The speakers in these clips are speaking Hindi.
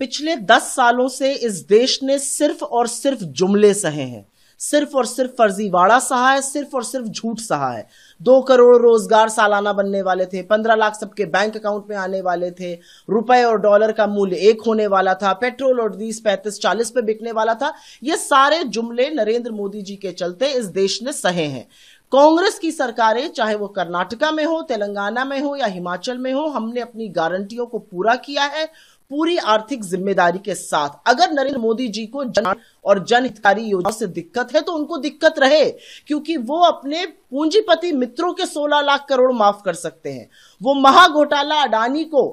पिछले दस सालों से इस देश ने सिर्फ और सिर्फ जुमले सहे हैं सिर्फ और सिर्फ फर्जीवाड़ा सहा है सिर्फ और सिर्फ झूठ सहा है दो करोड़ रोजगार सालाना बनने वाले थे पंद्रह लाख सबके बैंक अकाउंट में आने वाले थे रुपए और डॉलर का मूल्य एक होने वाला था पेट्रोल और बीस पैंतीस चालीस पे बिकने वाला था ये सारे जुमले नरेंद्र मोदी जी के चलते इस देश ने सहे हैं कांग्रेस की सरकारें चाहे वो कर्नाटका में हो तेलंगाना में हो या हिमाचल में हो हमने अपनी गारंटियों को पूरा किया है पूरी आर्थिक जिम्मेदारी के साथ अगर नरेंद्र मोदी जी को जन और जनहितकारी योजना से दिक्कत है तो उनको दिक्कत रहे क्योंकि वो अपने पूंजीपति मित्रों के 16 लाख करोड़ माफ कर सकते हैं वो महाघोटाला अडानी को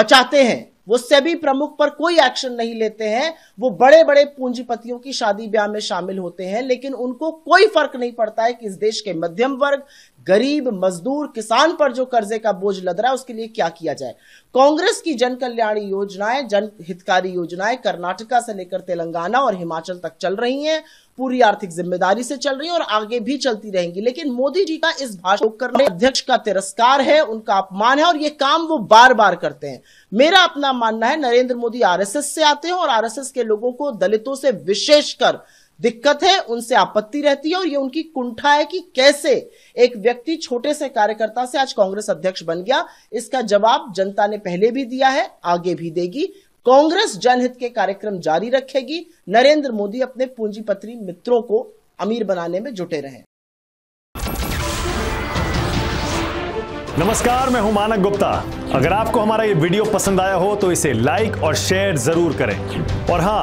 बचाते हैं वो सभी प्रमुख पर कोई एक्शन नहीं लेते हैं वो बड़े बड़े पूंजीपतियों की शादी ब्याह में शामिल होते हैं लेकिन उनको कोई फर्क नहीं पड़ता है कि इस देश के मध्यम वर्ग गरीब मजदूर किसान पर जो कर्जे का बोझ लद रहा है उसके लिए क्या किया जाए कांग्रेस की जन कल्याण योजनाएं जन हितकारी योजनाएं कर्नाटका से लेकर तेलंगाना और हिमाचल तक चल रही हैं पूरी आर्थिक जिम्मेदारी से चल रही है और आगे भी चलती रहेंगी लेकिन मोदी जी का इस भाषण अध्यक्ष का तिरस्कार है उनका अपमान है और ये काम वो बार बार करते हैं मेरा अपना मानना है नरेंद्र मोदी आरएसएस से आते हैं और आरएसएस के लोगों को दलितों से विशेषकर दिक्कत है उनसे आपत्ति रहती है और ये उनकी कुंठा है कि कैसे एक व्यक्ति छोटे से कार्यकर्ता से आज कांग्रेस अध्यक्ष बन गया इसका जवाब जनता ने पहले भी दिया है आगे भी देगी कांग्रेस जनहित के कार्यक्रम जारी रखेगी नरेंद्र मोदी अपने पूंजीपति मित्रों को अमीर बनाने में जुटे रहे नमस्कार मैं हूं मानक गुप्ता अगर आपको हमारा ये वीडियो पसंद आया हो तो इसे लाइक और शेयर जरूर करें और हां